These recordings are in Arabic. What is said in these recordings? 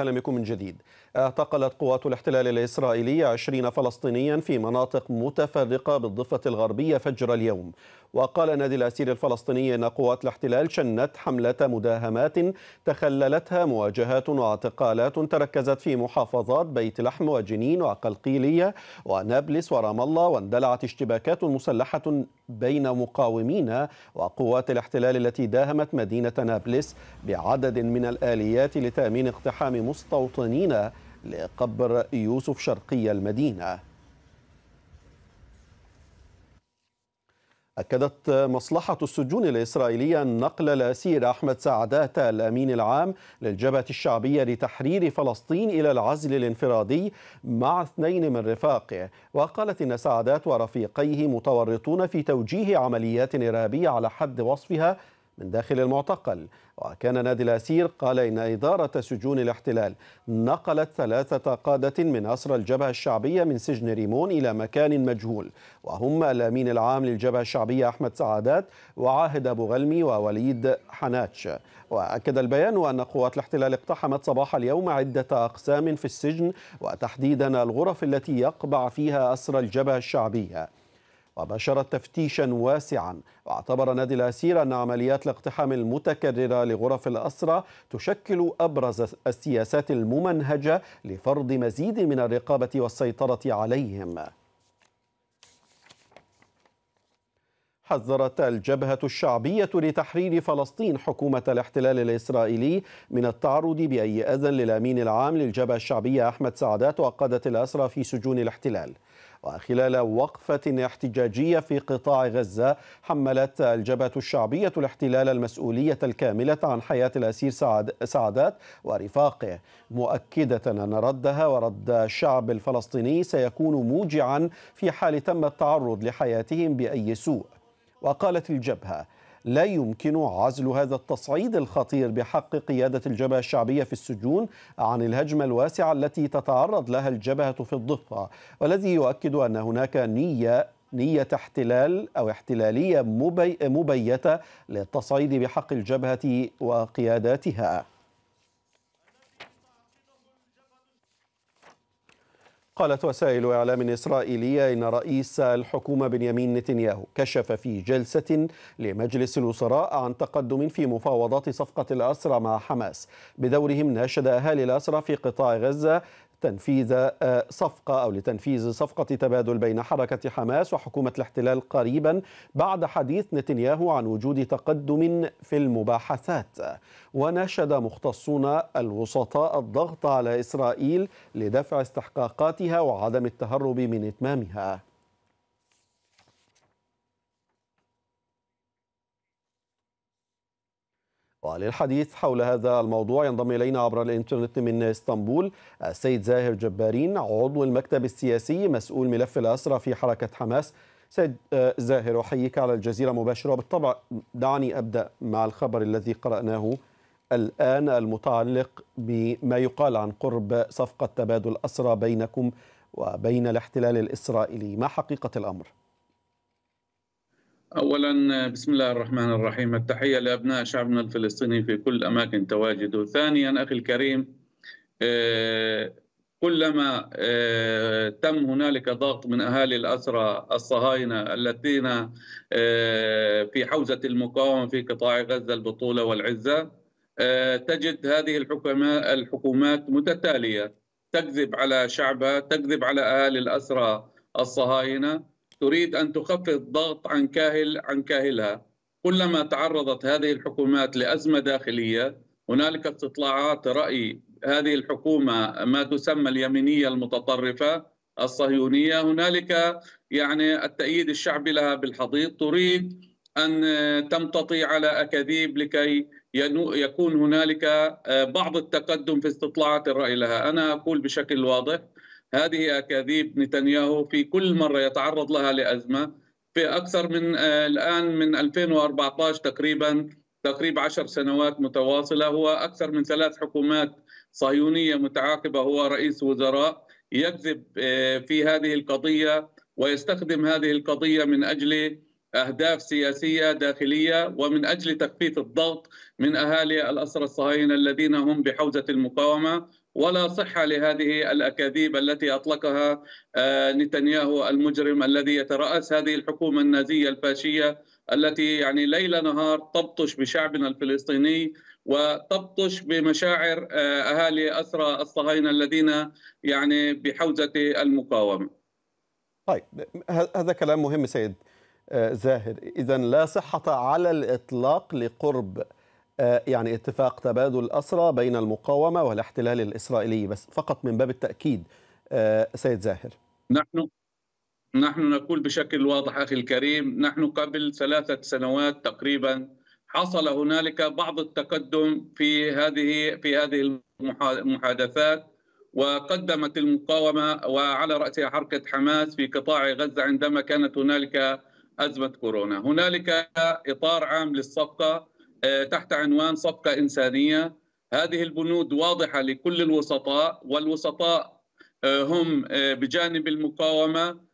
أهلا بكم من جديد اعتقلت قوات الاحتلال الإسرائيلي 20 فلسطينيا في مناطق متفرقة بالضفة الغربية فجر اليوم وقال نادي الأسير الفلسطيني أن قوات الاحتلال شنت حملة مداهمات تخللتها مواجهات واعتقالات تركزت في محافظات بيت لحم وجنين وقلقيلية ونابلس ورام الله واندلعت اشتباكات مسلحة بين مقاومين وقوات الاحتلال التي داهمت مدينة نابلس بعدد من الآليات لتأمين اقتحام مستوطنين لقبر يوسف شرقي المدينة أكدت مصلحة السجون الإسرائيلية نقل الأسير أحمد سعدات الأمين العام للجبهة الشعبية لتحرير فلسطين إلى العزل الانفرادي مع اثنين من رفاقه وقالت إن سعدات ورفيقيه متورطون في توجيه عمليات إرهابية على حد وصفها من داخل المعتقل وكان نادي الأسير قال إن إدارة سجون الاحتلال نقلت ثلاثة قادة من أسرى الجبهة الشعبية من سجن ريمون إلى مكان مجهول وهم الأمين العام للجبهة الشعبية أحمد سعادات وعاهد أبو غلمي ووليد حناتش وأكد البيان أن قوات الاحتلال اقتحمت صباح اليوم عدة أقسام في السجن وتحديدا الغرف التي يقبع فيها أسرى الجبهة الشعبية وباشر تفتيشا واسعا واعتبر نادي الأسير أن عمليات الاقتحام المتكررة لغرف الأسرى تشكل أبرز السياسات الممنهجة لفرض مزيد من الرقابة والسيطرة عليهم حذرت الجبهة الشعبية لتحرير فلسطين حكومة الاحتلال الإسرائيلي من التعرض بأي أذن للأمين العام للجبهة الشعبية أحمد سعدات وقادة الأسرى في سجون الاحتلال وخلال وقفة احتجاجية في قطاع غزة حملت الجبهة الشعبية الاحتلال المسؤولية الكاملة عن حياة الأسير سعد سعدات ورفاقه مؤكدة أن ردها ورد الشعب الفلسطيني سيكون موجعا في حال تم التعرض لحياتهم بأي سوء وقالت الجبهة لا يمكن عزل هذا التصعيد الخطير بحق قيادة الجبهة الشعبية في السجون عن الهجمة الواسعة التي تتعرض لها الجبهة في الضفة والذي يؤكد أن هناك نية نية احتلال أو احتلالية مبيتة للتصعيد بحق الجبهة وقياداتها قالت وسائل إعلام إسرائيلية إن رئيس الحكومة بنيامين نتنياهو كشف في جلسة لمجلس الوزراء عن تقدم في مفاوضات صفقة الأسرى مع حماس بدورهم ناشد أهالي الأسرى في قطاع غزة تنفيذ آه، صفقة أو لتنفيذ صفقة تبادل بين حركة حماس وحكومة الاحتلال قريبا بعد حديث نتنياهو عن وجود تقدم في المباحثات وناشد مختصون الوسطاء الضغط على إسرائيل لدفع استحقاقاتها وعدم التهرب من إتمامها وللحديث حول هذا الموضوع ينضم إلينا عبر الإنترنت من إسطنبول السيد زاهر جبارين عضو المكتب السياسي مسؤول ملف الأسرى في حركة حماس سيد آه، زاهر أحييك على الجزيرة مباشرة وبالطبع دعني أبدأ مع الخبر الذي قرأناه الآن المتعلق بما يقال عن قرب صفقة تبادل أسرى بينكم وبين الاحتلال الإسرائيلي ما حقيقة الأمر؟ اولا بسم الله الرحمن الرحيم التحيه لابناء شعبنا الفلسطيني في كل اماكن تواجده ثانيا اخي الكريم آه، كلما آه، تم هنالك ضغط من اهالي الاسرى الصهاينه الذين آه، في حوزه المقاومه في قطاع غزه البطوله والعزه تجد هذه الحكومات متتاليه تكذب على شعبها تكذب على اهالي الاسرى الصهاينه تريد أن تخفف الضغط عن كاهل عن كاهلها كلما تعرضت هذه الحكومات لأزمة داخلية هنالك استطلاعات رأي هذه الحكومة ما تسمى اليمينية المتطرفة الصهيونية هنالك يعني التأييد الشعبي لها بالحضيض تريد أن تمتطي على أكاذيب لكي يكون هنالك آه، بعض التقدم في استطلاعات الرأي لها أنا أقول بشكل واضح هذه أكاذيب نتنياهو في كل مرة يتعرض لها لأزمة في أكثر من آه، الآن من 2014 تقريبا تقريبا عشر سنوات متواصلة هو أكثر من ثلاث حكومات صهيونية متعاقبة هو رئيس وزراء يكذب آه، في هذه القضية ويستخدم هذه القضية من أجل أهداف سياسية داخلية ومن أجل تخفيف الضغط من أهالي الأسرى الصهاينة الذين هم بحوزة المقاومة ولا صحة لهذه الأكاذيب التي أطلقها آه، نتنياهو المجرم الذي يترأس هذه الحكومة النازية الفاشية التي يعني ليل نهار تبطش بشعبنا الفلسطيني وتبطش بمشاعر آه، أهالي أسرى الصهاينة الذين يعني بحوزة المقاومة طيب هذا كلام مهم سيد آه، زاهر إذا لا صحة على الإطلاق لقرب آه، يعني اتفاق تبادل أسرى بين المقاومة والاحتلال الإسرائيلي بس فقط من باب التأكيد آه، سيد زاهر نحن نحن نقول بشكل واضح أخي الكريم نحن قبل ثلاثة سنوات تقريبا حصل هنالك بعض التقدم في هذه في هذه المحادثات وقدمت المقاومة وعلى رأسها حركة حماس في قطاع غزة عندما كانت هنالك أزمة كورونا هنالك إطار عام للصفقة آه، تحت عنوان صفقة إنسانية هذه البنود واضحة لكل الوسطاء والوسطاء آه، هم آه، بجانب المقاومة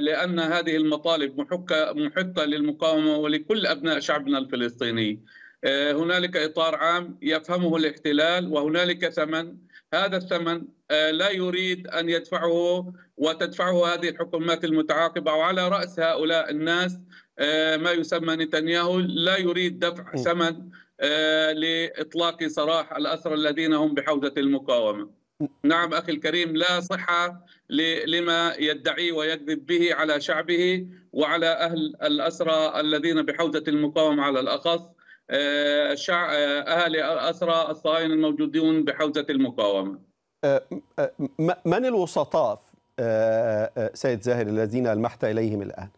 لأن هذه المطالب محقة, محقة للمقاومة ولكل أبناء شعبنا الفلسطيني هنالك إطار عام يفهمه الاحتلال وهنالك ثمن هذا الثمن لا يريد أن يدفعه وتدفعه هذه الحكومات المتعاقبة وعلى رأس هؤلاء الناس آه، ما يسمى نتنياهو لا يريد دفع ثمن آه، لاطلاق سراح الاسرى الذين هم بحوزه المقاومه. نعم اخي الكريم لا صحه لما يدعي ويكذب به على شعبه وعلى اهل الاسرى الذين بحوزه المقاومه على الاخص اهالي آه، الاسرى الصهاينه الموجودون بحوزه المقاومه. من الوسطاء سيد زاهر الذين المحت اليهم الان؟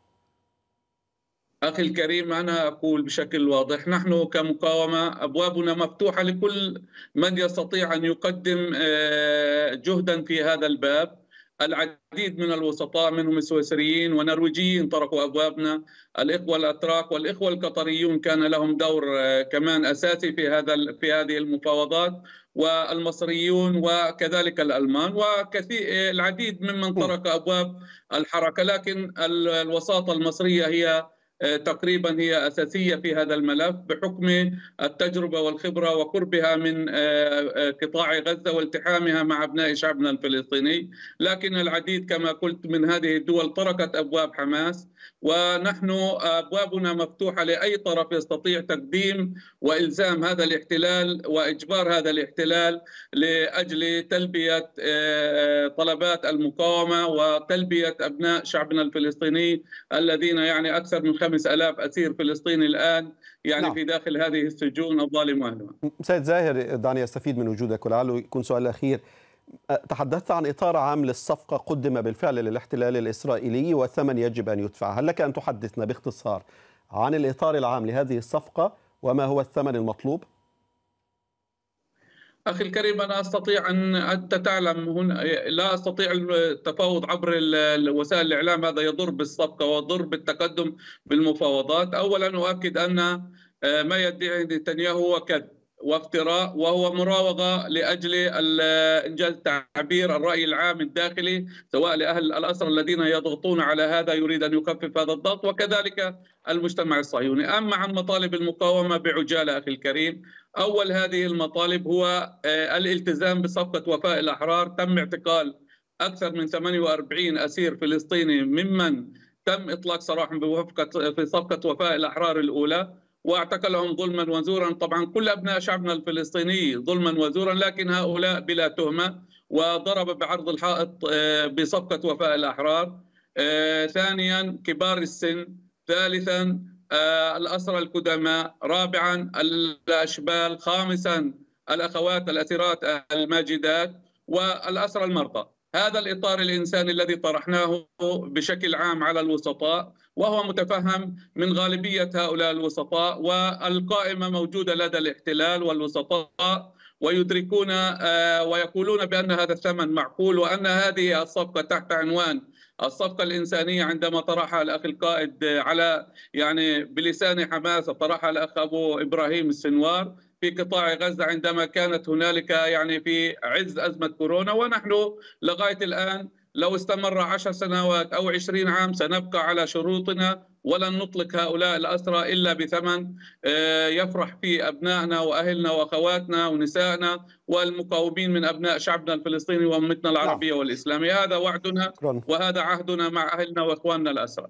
أخي الكريم أنا أقول بشكل واضح نحن كمقاومة أبوابنا مفتوحة لكل من يستطيع أن يقدم آه، جهدا في هذا الباب العديد من الوسطاء منهم السويسريين ونرويجيين طرقوا ابوابنا، الاخوه الاتراك والاخوه القطريون كان لهم دور آه، كمان اساسي في هذا في هذه المفاوضات والمصريون وكذلك الالمان وكثير آه، العديد ممن طرق نعم. ابواب الحركه، لكن الوساطه المصريه هي آه، تقريبا هي اساسيه في هذا الملف بحكم التجربه والخبره وقربها من آه، آه، قطاع غزه والتحامها مع ابناء شعبنا الفلسطيني، لكن العديد كما قلت من هذه الدول طرقت ابواب حماس ونحن ابوابنا مفتوحه لاي طرف يستطيع تقديم والزام هذا الاحتلال واجبار هذا الاحتلال لاجل تلبيه طلبات المقاومه وتلبيه ابناء شعبنا الفلسطيني الذين يعني اكثر من 5000 اسير فلسطيني الان يعني نعم. في داخل هذه السجون الظالمه اهلها. سيد زاهر دعني استفيد من وجودك ولعله يكون سؤال اخير. تحدثت عن اطار عام للصفقه قدم بالفعل للاحتلال الاسرائيلي والثمن يجب ان يدفع، هل لك ان تحدثنا باختصار عن الاطار العام لهذه الصفقه وما هو الثمن المطلوب؟ اخي الكريم انا استطيع ان انت تعلم هنا لا استطيع التفاوض عبر وسائل الاعلام هذا يضر بالصفقه ويضر بالتقدم بالمفاوضات اولا اؤكد ان آه، ما يدعي نتنياهو هو كذب وافتراء وهو مراوغة لأجل إنجاز تعبير الرأي العام الداخلي سواء لأهل الاسرى الذين يضغطون على هذا يريد أن يخفف هذا الضغط وكذلك المجتمع الصهيوني أما عن مطالب المقاومة بعجالة أخي الكريم أول هذه المطالب هو آه، الالتزام بصفقة وفاء الأحرار تم اعتقال أكثر من 48 أسير فلسطيني ممن تم إطلاق سراحهم بوفقة في صفقة وفاء الأحرار الأولى واعتقلهم ظلما وزورا طبعا كل أبناء شعبنا الفلسطيني ظلما وزورا لكن هؤلاء بلا تهمة وضرب بعرض الحائط آه، بصفقة وفاء الأحرار آه، ثانيا كبار السن ثالثا آه، الأسرى القدماء رابعا الأشبال خامسا الأخوات الأسيرات الماجدات والأسرى المرضى هذا الإطار الإنساني الذي طرحناه بشكل عام على الوسطاء وهو متفهم من غالبية هؤلاء الوسطاء والقائمة موجودة لدى الاحتلال والوسطاء ويدركون آه، ويقولون بأن هذا الثمن معقول وأن هذه الصفقة تحت عنوان الصفقة الإنسانية عندما طرحها الأخ القائد على يعني بلسان حماس طرحها الأخ أبو إبراهيم السنوار في قطاع غزة عندما كانت هنالك يعني في عز أزمة كورونا ونحن لغاية الآن لو استمر عشر سنوات أو عشرين عام سنبقى على شروطنا ولن نطلق هؤلاء الأسرى إلا بثمن آه، يفرح فيه أبنائنا وأهلنا وأخواتنا ونسائنا والمقاومين من أبناء شعبنا الفلسطيني وأمتنا العربية نعم. والإسلامية هذا وعدنا وهذا عهدنا مع أهلنا وإخواننا الأسرى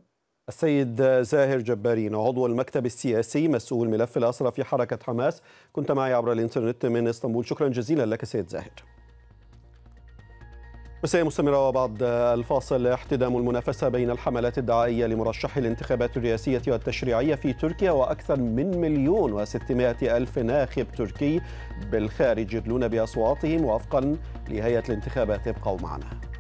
السيد زاهر جبارين عضو المكتب السياسي مسؤول ملف الأسرى في حركة حماس كنت معي عبر الإنترنت من إسطنبول شكرا جزيلا لك سيد زاهر مساء مستمرة وبعد الفاصل احتدام المنافسة بين الحملات الدعائية لمرشحي الانتخابات الرئاسية والتشريعية في تركيا وأكثر من مليون وستمائة ألف ناخب تركي بالخارج يدلون بأصواتهم وفقا لهيئة الانتخابات ابقوا معنا